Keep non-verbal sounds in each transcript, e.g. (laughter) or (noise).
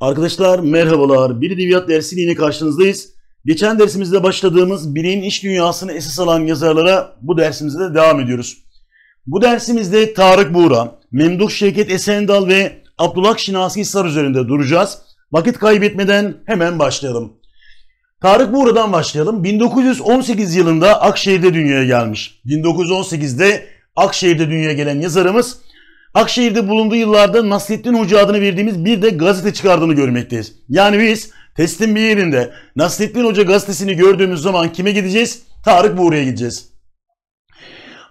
Arkadaşlar merhabalar. Bir Edebiyat dersi yine karşınızdayız. Geçen dersimizde başladığımız bireyin iş dünyasını esas alan yazarlara bu dersimizde de devam ediyoruz. Bu dersimizde Tarık Buğra, Memduh Şevket Esendal ve Abdullah Şinasi Hisar üzerinde duracağız. Vakit kaybetmeden hemen başlayalım. Tarık Buğra'dan başlayalım. 1918 yılında Akşehir'de dünyaya gelmiş. 1918'de Akşehir'de dünyaya gelen yazarımız Akşehir'de bulunduğu yıllarda Nasrettin Hoca adını verdiğimiz bir de gazete çıkardığını görmekteyiz. Yani biz testin bir yerinde Nasrettin Hoca gazetesini gördüğümüz zaman kime gideceğiz? Tarık Buğra'ya gideceğiz.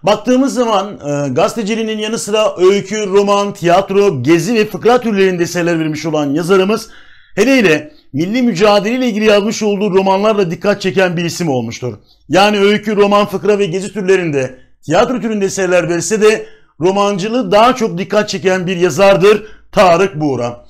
Baktığımız zaman e, gazeteciliğinin yanı sıra öykü, roman, tiyatro, gezi ve fıkra türlerinde eserler vermiş olan yazarımız hele hele milli mücadele ile ilgili yazmış olduğu romanlarla dikkat çeken bir isim olmuştur. Yani öykü, roman, fıkra ve gezi türlerinde tiyatro türünde eserler verse de romancılığı daha çok dikkat çeken bir yazardır Tarık Buğra.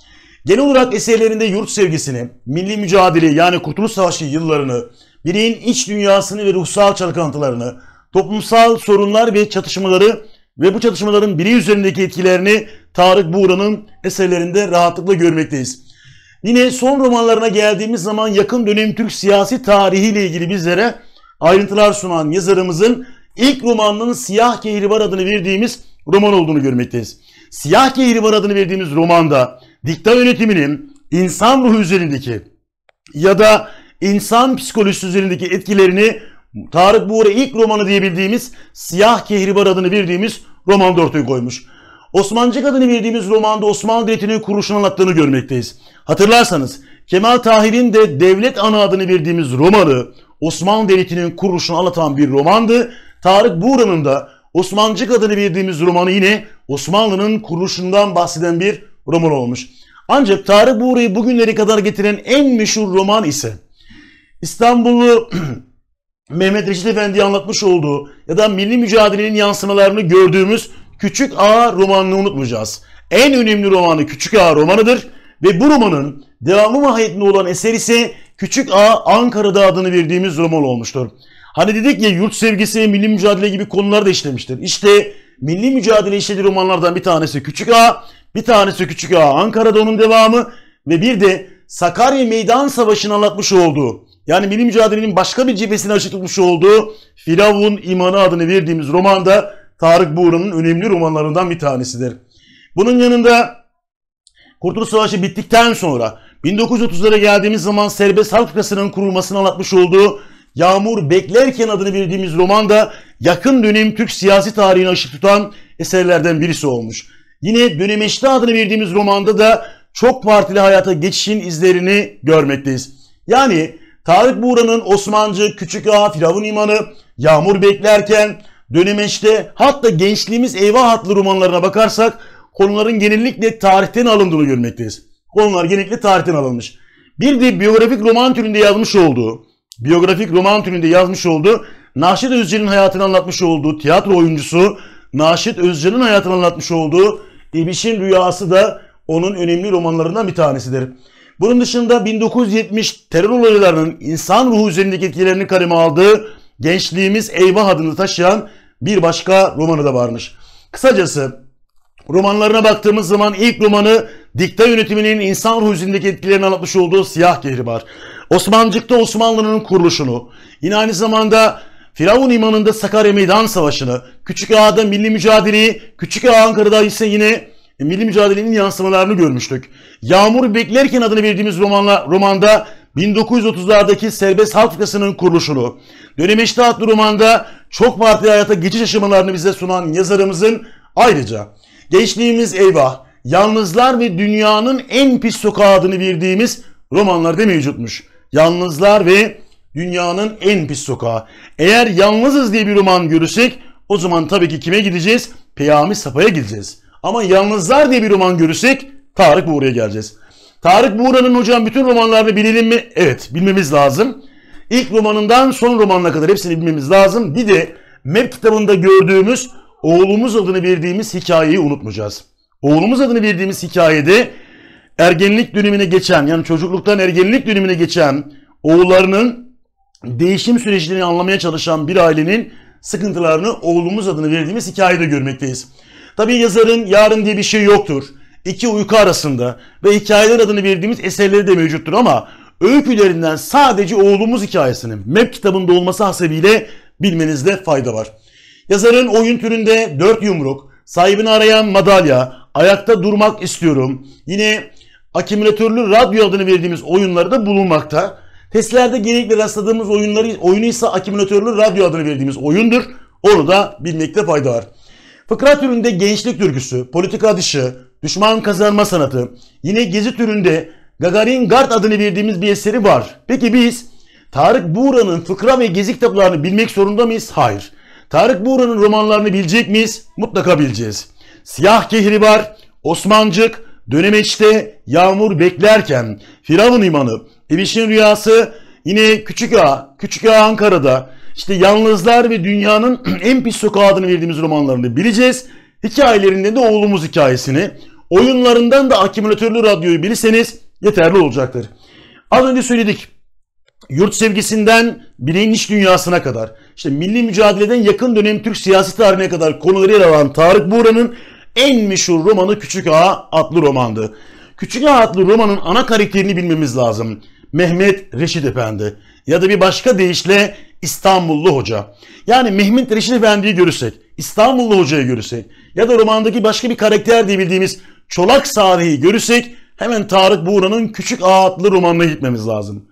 Genel olarak eserlerinde yurt sevgisini, milli mücadele yani Kurtuluş Savaşı yıllarını, bireyin iç dünyasını ve ruhsal çalkantılarını, toplumsal sorunlar ve çatışmaları ve bu çatışmaların biri üzerindeki etkilerini Tarık Buğra'nın eserlerinde rahatlıkla görmekteyiz. Yine son romanlarına geldiğimiz zaman yakın dönem Türk siyasi tarihiyle ilgili bizlere ayrıntılar sunan yazarımızın ilk romanının Siyah Kehribar adını verdiğimiz roman olduğunu görmekteyiz. Siyah Kehribar adını verdiğimiz romanda dikta yönetiminin insan ruhu üzerindeki ya da insan psikolojisi üzerindeki etkilerini Tarık Buğra ilk romanı diyebildiğimiz Siyah Kehribar adını verdiğimiz romanda ortaya koymuş. Osmancık adını verdiğimiz romanda Osmanlı Devleti'nin kuruluşunu anlattığını görmekteyiz. Hatırlarsanız Kemal Tahir'in de Devlet Ana adını verdiğimiz romanı Osmanlı Devleti'nin kuruluşunu anlatan bir romandı. Tarık Buğra'nın da Osmancık adını verdiğimiz romanı yine Osmanlı'nın kuruluşundan bahseden bir roman olmuş. Ancak Tarık Buğra'yı bugünlere kadar getiren en meşhur roman ise İstanbul'u (clears throat) Mehmet Reşit Efendi'ye anlatmış olduğu ya da milli mücadelenin yansımalarını gördüğümüz Küçük Ağa romanını unutmayacağız. En önemli romanı Küçük Ağa romanıdır ve bu romanın devamı mahiyetinde olan eser ise Küçük Ağa Ankara'da adını verdiğimiz roman olmuştur. Hani dedik ya yurt sevgisi milli mücadele gibi konular da işlemiştir. İşte milli mücadele işlediği romanlardan bir tanesi Küçük A, bir tanesi Küçük A Ankara'da onun devamı ve bir de Sakarya Meydan Savaşı'nı anlatmış olduğu yani milli mücadelenin başka bir cephesini açık olduğu Firavun İmanı adını verdiğimiz romanda Tarık Buğra'nın önemli romanlarından bir tanesidir. Bunun yanında Kurtuluş Savaşı bittikten sonra 1930'lara geldiğimiz zaman serbest halk fıkrasının kurulmasını anlatmış olduğu Yağmur Beklerken adını bildiğimiz roman da yakın dönem Türk siyasi tarihini aşıp tutan eserlerden birisi olmuş. Yine Dönemeşte adını verdiğimiz romanda da çok partili hayata geçişin izlerini görmekteyiz. Yani Tarık Buğra'nın Osmancı, Küçük Ağa, Firavun İmanı, Yağmur Beklerken, Dönemeşte hatta Gençliğimiz Eyvah adlı romanlarına bakarsak konuların genellikle tarihten alındığını görmekteyiz. Konular genellikle tarihten alınmış. Bir de biyografik roman türünde yazmış olduğu biyografik roman türünde yazmış olduğu Naşit Özcan'ın hayatını anlatmış olduğu tiyatro oyuncusu Naşit Özcan'ın hayatını anlatmış olduğu İbiş'in Rüyası da onun önemli romanlarından bir tanesidir. Bunun dışında 1970 terör olaylarının insan ruhu üzerindeki etkilerini kaleme aldığı Gençliğimiz Eyvah adını taşıyan bir başka romanı da varmış. Kısacası romanlarına baktığımız zaman ilk romanı dikta yönetiminin insan ruhu üzerindeki etkilerini anlatmış olduğu Siyah Kehribar. Osmancık'ta Osmanlı'nın kuruluşunu, yine aynı zamanda Firavun imanında Sakarya Meydan Savaşı'nı, Küçük Ağa'da milli mücadeleyi, Küçük Ağa Ankara'da ise yine milli mücadelenin yansımalarını görmüştük. Yağmur Beklerken adını verdiğimiz romanla, romanda 1930'lardaki Serbest Halk Fıkrası'nın kuruluşunu, Dönemeçli adlı romanda çok partili hayata geçiş aşamalarını bize sunan yazarımızın ayrıca Gençliğimiz Eyvah, Yalnızlar ve Dünyanın En Pis Sokağı adını verdiğimiz romanlarda mevcutmuş. Yalnızlar ve dünyanın en pis sokağı. Eğer yalnızız diye bir roman görürsek o zaman tabii ki kime gideceğiz? Peyami Sapa'ya gideceğiz. Ama yalnızlar diye bir roman görürsek Tarık Buğra'ya geleceğiz. Tarık Buğra'nın hocam bütün romanlarını bilelim mi? Evet bilmemiz lazım. İlk romanından son romanına kadar hepsini bilmemiz lazım. Bir de MEP kitabında gördüğümüz oğlumuz adını verdiğimiz hikayeyi unutmayacağız. Oğlumuz adını verdiğimiz hikayede ergenlik dönemine geçen yani çocukluktan ergenlik dönemine geçen oğullarının değişim süreçlerini anlamaya çalışan bir ailenin sıkıntılarını oğlumuz adını verdiğimiz hikayede görmekteyiz. Tabi yazarın yarın diye bir şey yoktur. İki uyku arasında ve hikayeler adını verdiğimiz eserleri de mevcuttur ama öykülerinden sadece oğlumuz hikayesinin MEP kitabında olması hasebiyle bilmenizde fayda var. Yazarın oyun türünde dört yumruk, sahibini arayan madalya, ayakta durmak istiyorum. Yine akümülatörlü radyo adını verdiğimiz oyunlarda bulunmakta. Testlerde genellikle rastladığımız oyunları, oyunu ise akümülatörlü radyo adını verdiğimiz oyundur. Onu da bilmekte fayda var. Fıkra türünde gençlik türküsü, politika dışı, düşman kazanma sanatı, yine gezi türünde Gagarin Gard adını verdiğimiz bir eseri var. Peki biz Tarık Buğra'nın fıkra ve gezi kitaplarını bilmek zorunda mıyız? Hayır. Tarık Buğra'nın romanlarını bilecek miyiz? Mutlaka bileceğiz. Siyah Kehribar, Osmancık, Dönemeçte yağmur beklerken Firavun imanı, Eviş'in rüyası yine Küçük Ağa, Küçük Ağa Ankara'da işte Yalnızlar ve Dünyanın (clears throat) En Pis Sokağı adını verdiğimiz romanlarını bileceğiz. Hikayelerinde de oğlumuz hikayesini, oyunlarından da akümülatörlü radyoyu bilirseniz yeterli olacaktır. Az önce söyledik. Yurt sevgisinden bireyin iç dünyasına kadar, işte milli mücadeleden yakın dönem Türk siyasi tarihine kadar konuları ele alan Tarık Buğra'nın en meşhur romanı Küçük Ağa adlı romandı. Küçük Ağa adlı romanın ana karakterini bilmemiz lazım. Mehmet Reşit Efendi ya da bir başka deyişle İstanbullu Hoca. Yani Mehmet Reşit Efendi'yi görürsek, İstanbullu Hoca'yı görürsek ya da romandaki başka bir karakter diye bildiğimiz Çolak Salih'i görürsek hemen Tarık Buğra'nın Küçük Ağa adlı romanına gitmemiz lazım.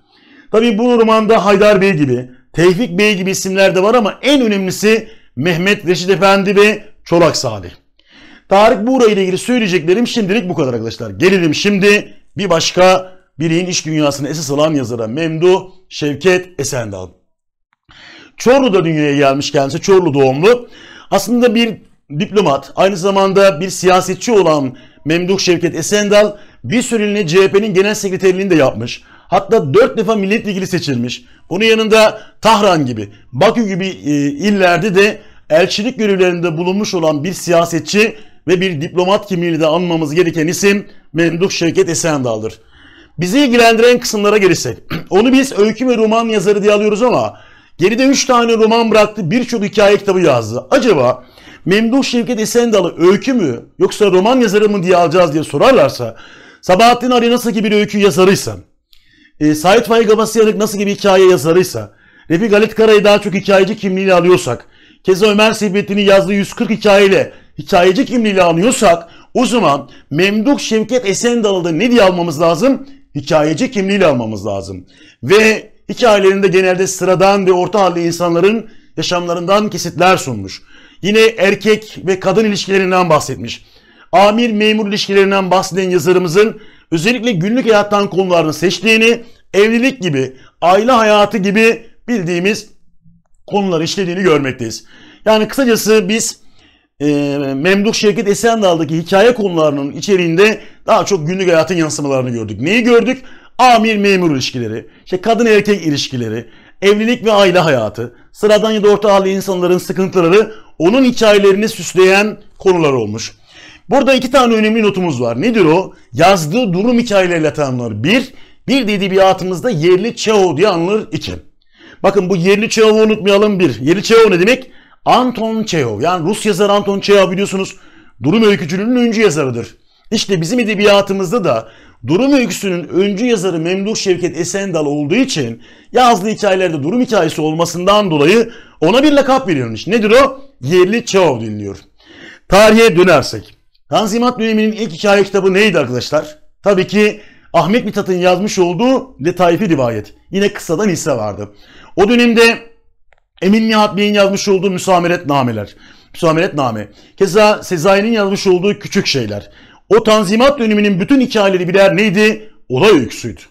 Tabi bu romanda Haydar Bey gibi, Tevfik Bey gibi isimler de var ama en önemlisi Mehmet Reşit Efendi ve Çolak Salih. Tarık Buğra ile ilgili söyleyeceklerim şimdilik bu kadar arkadaşlar. Gelelim şimdi bir başka bireyin iş dünyasını esas alan yazara Memdu Şevket Esendal. Çorlu'da dünyaya gelmiş kendisi. Çorlu doğumlu. Aslında bir diplomat, aynı zamanda bir siyasetçi olan Memduh Şevket Esendal bir süreliğine CHP'nin genel sekreterliğini de yapmış. Hatta 4 defa milletvekili seçilmiş. Bunun yanında Tahran gibi, Bakü gibi e, illerde de elçilik görevlerinde bulunmuş olan bir siyasetçi ve bir diplomat kimliğiyle de anmamız gereken isim Memduh Şevket Esendal'dır. Bizi ilgilendiren kısımlara gelirsek, (clears throat) onu biz öykü ve roman yazarı diye alıyoruz ama geride 3 tane roman bıraktı, birçok hikaye kitabı yazdı. Acaba Memduh Şevket Esendal'ı öykü mü yoksa roman yazarı mı diye alacağız diye sorarlarsa, Sabahattin Ali nasıl ki bir öykü yazarıysa, e, Sait Faik Abasyanik nasıl gibi hikaye yazarıysa, Refik Halit Kara'yı daha çok hikayeci kimliğiyle alıyorsak, keza Ömer Seyfettin'in yazdığı 140 hikayeyle hikayeci kimliğiyle anıyorsak o zaman Memduh Şevket Esendalı'da ne diye almamız lazım? Hikayeci kimliğiyle almamız lazım. Ve hikayelerinde genelde sıradan ve orta halli insanların yaşamlarından kesitler sunmuş. Yine erkek ve kadın ilişkilerinden bahsetmiş. Amir memur ilişkilerinden bahseden yazarımızın özellikle günlük hayattan konularını seçtiğini, evlilik gibi, aile hayatı gibi bildiğimiz konuları işlediğini görmekteyiz. Yani kısacası biz e, Memduh Şevket Esen'dal'daki hikaye konularının içeriğinde daha çok günlük hayatın yansımalarını gördük. Neyi gördük? Amir memur ilişkileri, işte kadın erkek ilişkileri, evlilik ve aile hayatı, sıradan ya da orta halli insanların sıkıntıları onun hikayelerini süsleyen konular olmuş. Burada iki tane önemli notumuz var. Nedir o? Yazdığı durum hikayeleriyle tanımlar. Bir, bir hatımızda yerli Çehov diye anılır. İki. Bakın bu yerli Çehov'u unutmayalım. Bir, yerli Çehov ne demek? Anton Çehov yani Rus yazarı Anton Çehov biliyorsunuz durum öykücülüğünün öncü yazarıdır. İşte bizim edebiyatımızda da durum öyküsünün öncü yazarı Memduh Şevket Esendal olduğu için yazdığı hikayelerde durum hikayesi olmasından dolayı ona bir lakap verilmiş. Nedir o? Yerli Çehov dinliyor. Tarihe dönersek. Tanzimat döneminin ilk hikaye kitabı neydi arkadaşlar? Tabii ki Ahmet Mithat'ın yazmış olduğu Letaifi Rivayet. Yine kısadan hisse vardı. O dönemde Emin Nihat Bey'in yazmış olduğu nameler, Müsameretnameler. name, Keza Sezai'nin yazmış olduğu Küçük Şeyler. O Tanzimat döneminin bütün hikayeleri birer neydi? Olay öyküsüydü.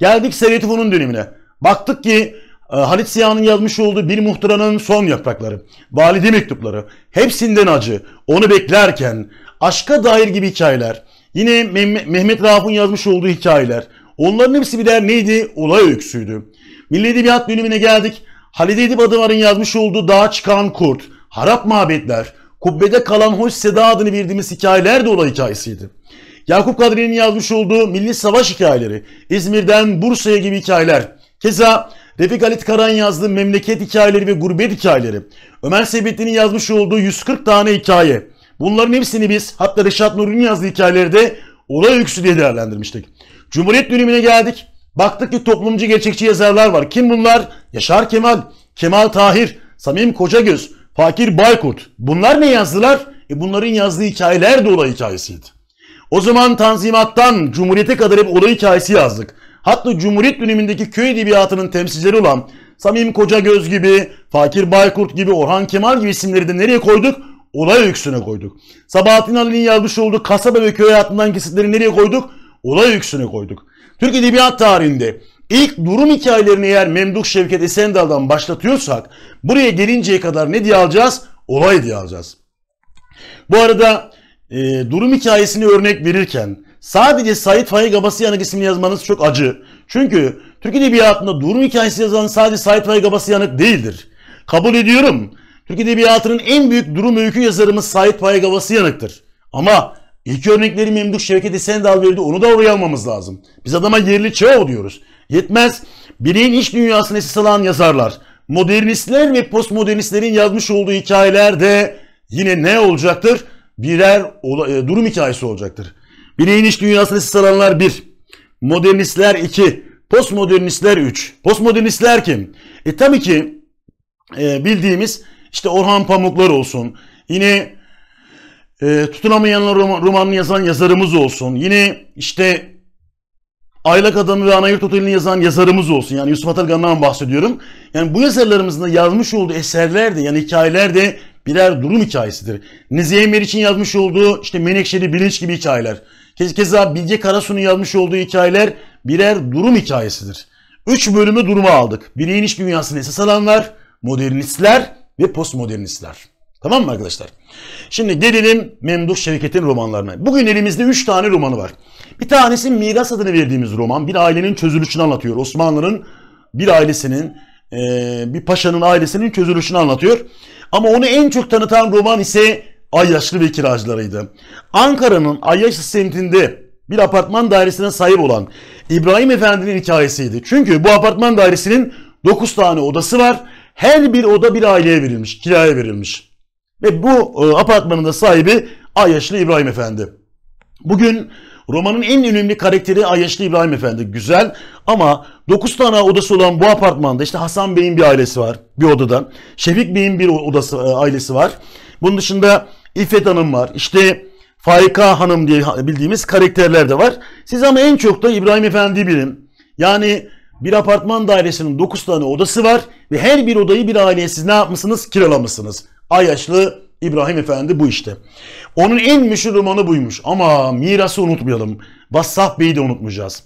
Geldik Seretifo'nun dönemine. Baktık ki e, Halit Siyah'ın yazmış olduğu Bir Muhtıranın Son Yaprakları, Valide Mektupları, hepsinden acı, onu beklerken, aşka dair gibi hikayeler, yine Mehmet Rauf'un yazmış olduğu hikayeler, onların hepsi bir der neydi? Olay öyküsüydü. Milli Edebiyat bölümüne geldik. Halide Edip Adıvar'ın yazmış olduğu Dağa Çıkan Kurt, Harap Mabetler, Kubbede Kalan Hoş Seda adını verdiğimiz hikayeler de olay hikayesiydi. Yakup Kadri'nin yazmış olduğu Milli Savaş hikayeleri, İzmir'den Bursa'ya gibi hikayeler. Keza Refik Halit Karan yazdığı Memleket hikayeleri ve Gurbet hikayeleri. Ömer Sebettin'in yazmış olduğu 140 tane hikaye. Bunların hepsini biz hatta Reşat Nuri'nin yazdığı hikayelerde olay öyküsü diye değerlendirmiştik. Cumhuriyet dönemine geldik. Baktık ki toplumcu gerçekçi yazarlar var. Kim bunlar? Yaşar Kemal, Kemal Tahir, Samim Kocagöz, Fakir Baykurt. Bunlar ne yazdılar? E bunların yazdığı hikayeler de olay hikayesiydi. O zaman Tanzimat'tan Cumhuriyet'e kadar hep olay hikayesi yazdık. Hatta Cumhuriyet dönemindeki köy edebiyatının temsilcileri olan Samim Kocagöz gibi, Fakir Baykurt gibi, Orhan Kemal gibi isimleri de nereye koyduk? Olay öyküsüne koyduk. Sabahattin Ali'nin yazmış olduğu kasaba ve köy hayatından kesitleri nereye koyduk? Olay öyküsüne koyduk. Türk Edebiyat tarihinde ilk durum hikayelerini eğer Memduh Şevket Esendal'dan başlatıyorsak buraya gelinceye kadar ne diye alacağız? Olay diye alacağız. Bu arada e, durum hikayesini örnek verirken sadece Said Faik Abasıyanık ismini yazmanız çok acı. Çünkü Türk Edebiyatı'nda durum hikayesi yazan sadece Said Faik Abasıyanık değildir. Kabul ediyorum. Türk Edebiyatı'nın en büyük durum öykü yazarımız Said Faik Abasıyanık'tır. Ama İlk örnekleri Memduh Şevket'e Sendal verdi. Onu da oraya almamız lazım. Biz adama yerli çağı diyoruz. Yetmez. Bireyin iç dünyasını esas alan yazarlar. Modernistler ve postmodernistlerin yazmış olduğu hikayeler de yine ne olacaktır? Birer e, durum hikayesi olacaktır. Bireyin iç dünyasını esas alanlar bir. Modernistler iki. Postmodernistler üç. Postmodernistler kim? E tabii ki e, bildiğimiz işte Orhan Pamuklar olsun. Yine e, tutunamayanlar romanını yazan yazarımız olsun. Yine işte Aylak Adamı ve Anayurt Oteli'ni yazan yazarımız olsun. Yani Yusuf Atalgan'dan bahsediyorum. Yani bu yazarlarımızın da yazmış olduğu eserler de yani hikayeler de birer durum hikayesidir. Nezihe Meriç'in yazmış olduğu işte Menekşeli Bilinç gibi hikayeler. Kez Keza Bilge Karasu'nun yazmış olduğu hikayeler birer durum hikayesidir. Üç bölümü duruma aldık. Bireyin iş dünyasını esas alanlar, modernistler ve postmodernistler. Tamam mı arkadaşlar? Şimdi gelelim Memduh Şevket'in romanlarına. Bugün elimizde 3 tane romanı var. Bir tanesi miras adını verdiğimiz roman. Bir ailenin çözülüşünü anlatıyor. Osmanlı'nın bir ailesinin, e, bir paşanın ailesinin çözülüşünü anlatıyor. Ama onu en çok tanıtan roman ise Ayyaşlı ve Kiracılarıydı. Ankara'nın Ayyaşlı semtinde bir apartman dairesine sahip olan İbrahim Efendi'nin hikayesiydi. Çünkü bu apartman dairesinin 9 tane odası var. Her bir oda bir aileye verilmiş, kiraya verilmiş. Ve bu e, apartmanın da sahibi Ayyaşlı İbrahim Efendi. Bugün romanın en önemli karakteri Ayyaşlı İbrahim Efendi. Güzel ama 9 tane odası olan bu apartmanda işte Hasan Bey'in bir ailesi var bir odada. Şefik Bey'in bir odası e, ailesi var. Bunun dışında İffet Hanım var. İşte Faika Hanım diye bildiğimiz karakterler de var. Siz ama en çok da İbrahim Efendi bilin. Yani bir apartman dairesinin 9 tane odası var ve her bir odayı bir aileye siz ne yapmışsınız? Kiralamışsınız. Ayaşlı İbrahim Efendi bu işte. Onun en meşhur romanı buymuş ama mirası unutmayalım. Vassah Bey'i de unutmayacağız.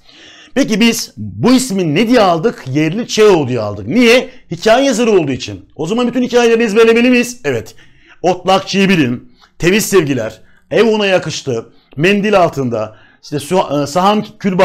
Peki biz bu ismi ne diye aldık? Yerli Çeo diye aldık. Niye? Hikaye yazarı olduğu için. O zaman bütün hikayeleri ezberlemeli miyiz? Evet. Otlakçıyı bilin. Temiz sevgiler. Ev ona yakıştı. Mendil altında. İşte e, Saham kül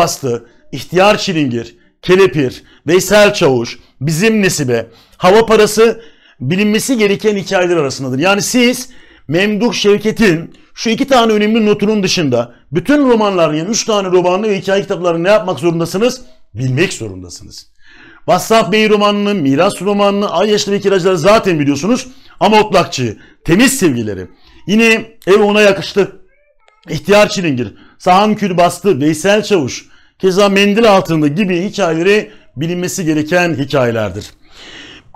İhtiyar çilingir. Kelepir. Veysel Çavuş. Bizim nesibe. Hava parası bilinmesi gereken hikayeler arasındadır. Yani siz Memduh Şevket'in şu iki tane önemli notunun dışında bütün romanlarını, yani üç tane romanını ve hikaye kitaplarını ne yapmak zorundasınız? Bilmek zorundasınız. Vassaf Bey romanını, Miras romanını, Ay Yaşlı ve Kiracıları zaten biliyorsunuz. Ama Otlakçı, Temiz Sevgileri, yine Ev Ona Yakıştı, İhtiyar Çilingir, Sahan Kül Bastı, Veysel Çavuş, Keza Mendil Altında gibi hikayeleri bilinmesi gereken hikayelerdir.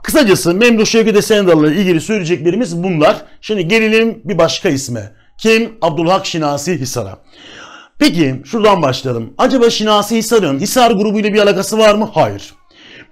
Kısacası Memduh Şevket Sendal'la ilgili söyleyeceklerimiz bunlar. Şimdi gelelim bir başka isme. Kim? Abdülhak Şinasi Hisar'a. Peki şuradan başlayalım. Acaba Şinasi Hisar'ın Hisar grubuyla bir alakası var mı? Hayır.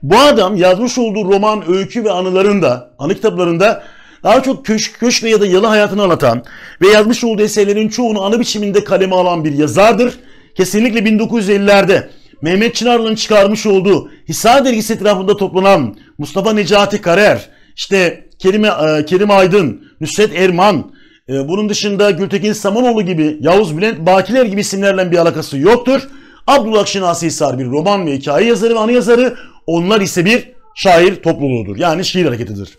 Bu adam yazmış olduğu roman, öykü ve anılarında, anı kitaplarında daha çok köşk, köşk ya da yalı hayatını anlatan ve yazmış olduğu eserlerin çoğunu anı biçiminde kaleme alan bir yazardır. Kesinlikle 1950'lerde Mehmet Çınarlı'nın çıkarmış olduğu Hisar dergisi etrafında toplanan Mustafa Necati Karer, işte Kerim, e, Kerim Aydın, Nusret Erman, e, bunun dışında Gültekin Samanoğlu gibi, Yavuz Bülent Bakiler gibi isimlerle bir alakası yoktur. Abdullah Şinasi Hisar bir roman ve hikaye yazarı ve anı yazarı. Onlar ise bir şair topluluğudur. Yani şiir hareketidir.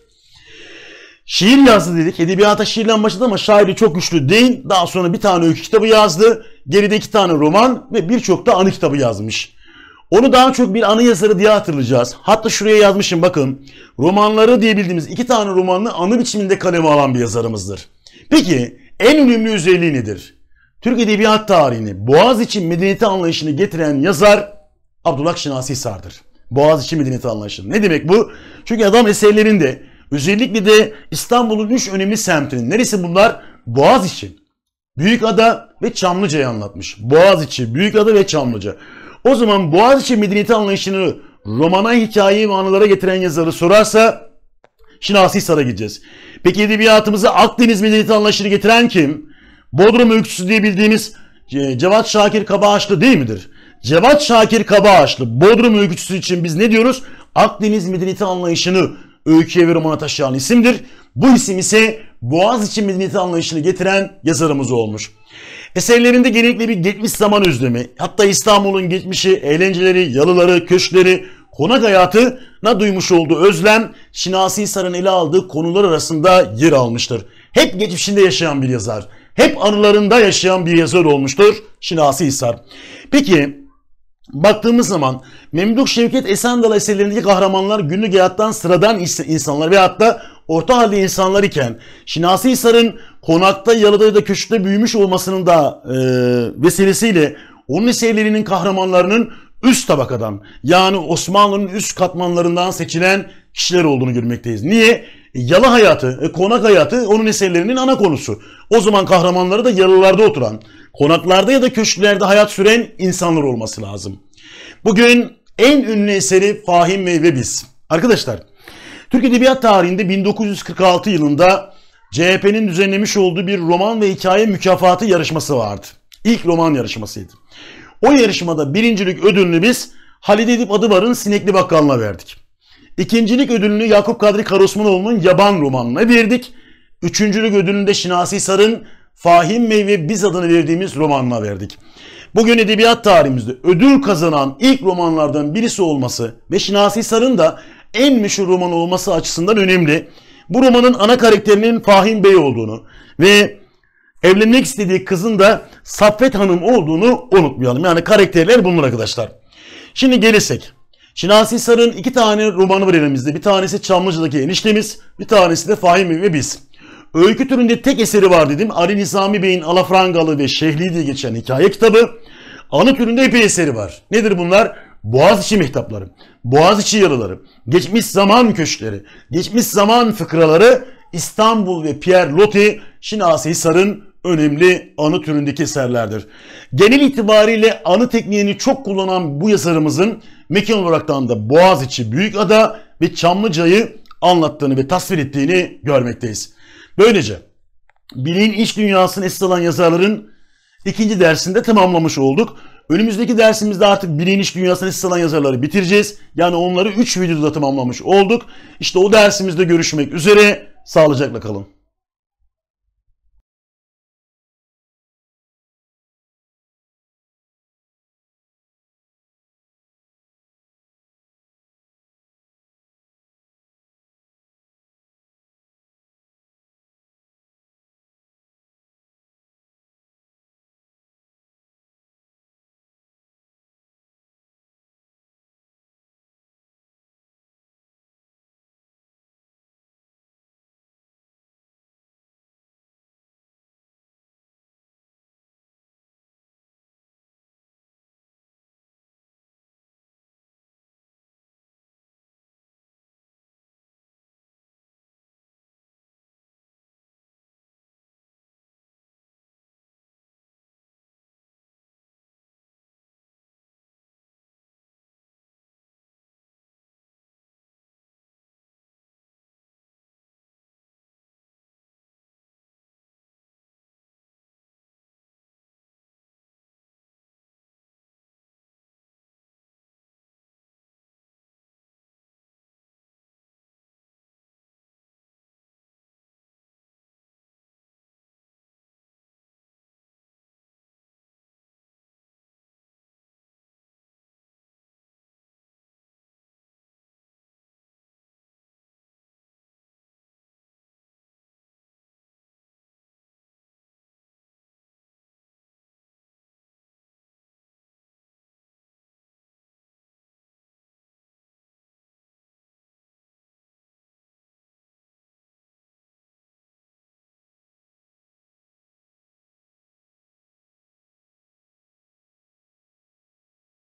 Şiir yazdı dedik. Edebiyata şiirden başladı ama şairi çok güçlü değil. Daha sonra bir tane öykü kitabı yazdı. Geride iki tane roman ve birçok da anı kitabı yazmış. Onu daha çok bir anı yazarı diye hatırlayacağız. Hatta şuraya yazmışım bakın. Romanları diye bildiğimiz iki tane romanını anı biçiminde kaleme alan bir yazarımızdır. Peki en önemli özelliği nedir? Türk Edebiyat tarihini için medeniyeti anlayışını getiren yazar Abdullah Şinasi Sardır. Boğaz için medeniyeti anlayışı. Ne demek bu? Çünkü adam eserlerinde Özellikle de İstanbul'un üç önemli semtinin neresi bunlar? Boğaz Boğaziçi, Büyükada ve Çamlıca'yı anlatmış. Boğaz Boğaziçi, Büyükada ve Çamlıca. O zaman Boğaziçi medeniyeti anlayışını romana, hikaye ve anılara getiren yazarı sorarsa şimdi Asisar'a gideceğiz. Peki edebiyatımıza Akdeniz medeniyeti anlayışını getiren kim? Bodrum öyküsü diye bildiğimiz e, Cevat Şakir Kabahaçlı değil midir? Cevat Şakir Kabahaçlı Bodrum öyküsü için biz ne diyoruz? Akdeniz medeniyeti anlayışını öyküye ve romana taşıyan isimdir. Bu isim ise Boğaziçi medeniyeti anlayışını getiren yazarımız olmuş. Eserlerinde genellikle bir geçmiş zaman özlemi, hatta İstanbul'un geçmişi, eğlenceleri, yalıları, köşkleri, konak hayatına duymuş olduğu özlem, Şinasi Hisar'ın ele aldığı konular arasında yer almıştır. Hep geçmişinde yaşayan bir yazar, hep anılarında yaşayan bir yazar olmuştur Şinasi Hisar. Peki Baktığımız zaman Memduh Şevket Esendal eserlerindeki kahramanlar günlük hayattan sıradan insanlar ve hatta orta halde insanlar iken Şinasi Hisar'ın konakta, yalıda ya da köşkte büyümüş olmasının da e, vesilesiyle onun eserlerinin kahramanlarının üst tabakadan yani Osmanlı'nın üst katmanlarından seçilen kişiler olduğunu görmekteyiz. Niye? E, yalı hayatı, e, konak hayatı onun eserlerinin ana konusu. O zaman kahramanları da yalılarda oturan, konaklarda ya da köşklerde hayat süren insanlar olması lazım. Bugün en ünlü eseri Fahim ve Biz. Arkadaşlar, Türk Edebiyat tarihinde 1946 yılında CHP'nin düzenlemiş olduğu bir roman ve hikaye mükafatı yarışması vardı. İlk roman yarışmasıydı. O yarışmada birincilik ödülünü biz Halid Edip Adıvar'ın Sinekli Bakkal'ına verdik. İkincilik ödülünü Yakup Kadri Karosmanoğlu'nun Yaban romanına verdik. Üçüncülük ödülünde Şinasi Sar'ın Fahim Meyve Biz adını verdiğimiz romanına verdik. Bugün edebiyat tarihimizde ödül kazanan ilk romanlardan birisi olması ve Şinasi Sar'ın da en meşhur roman olması açısından önemli. Bu romanın ana karakterinin Fahim Bey olduğunu ve evlenmek istediği kızın da Saffet Hanım olduğunu unutmayalım. Yani karakterler bunlar arkadaşlar. Şimdi gelirsek. Şinasi Sar'ın iki tane romanı var elimizde. Bir tanesi Çamlıca'daki eniştemiz, bir tanesi de Fahim Bey ve biz. Öykü türünde tek eseri var dedim. Ali Nizami Bey'in Alafrangalı ve Şehli diye geçen hikaye kitabı. Anı türünde epey eseri var. Nedir bunlar? Boğaziçi mehtapları, Boğaziçi yarıları, geçmiş zaman köşkleri, geçmiş zaman fıkraları İstanbul ve Pierre Loti, Şinasi Sar'ın önemli anı türündeki eserlerdir. Genel itibariyle anı tekniğini çok kullanan bu yazarımızın mekan olaraktan da Boğaziçi, Büyükada ve Çamlıca'yı anlattığını ve tasvir ettiğini görmekteyiz. Böylece Bilin iç dünyasını esas alan yazarların ikinci dersini de tamamlamış olduk. Önümüzdeki dersimizde artık Bilin iç dünyasını esas alan yazarları bitireceğiz. Yani onları 3 videoda tamamlamış olduk. İşte o dersimizde görüşmek üzere. Sağlıcakla kalın.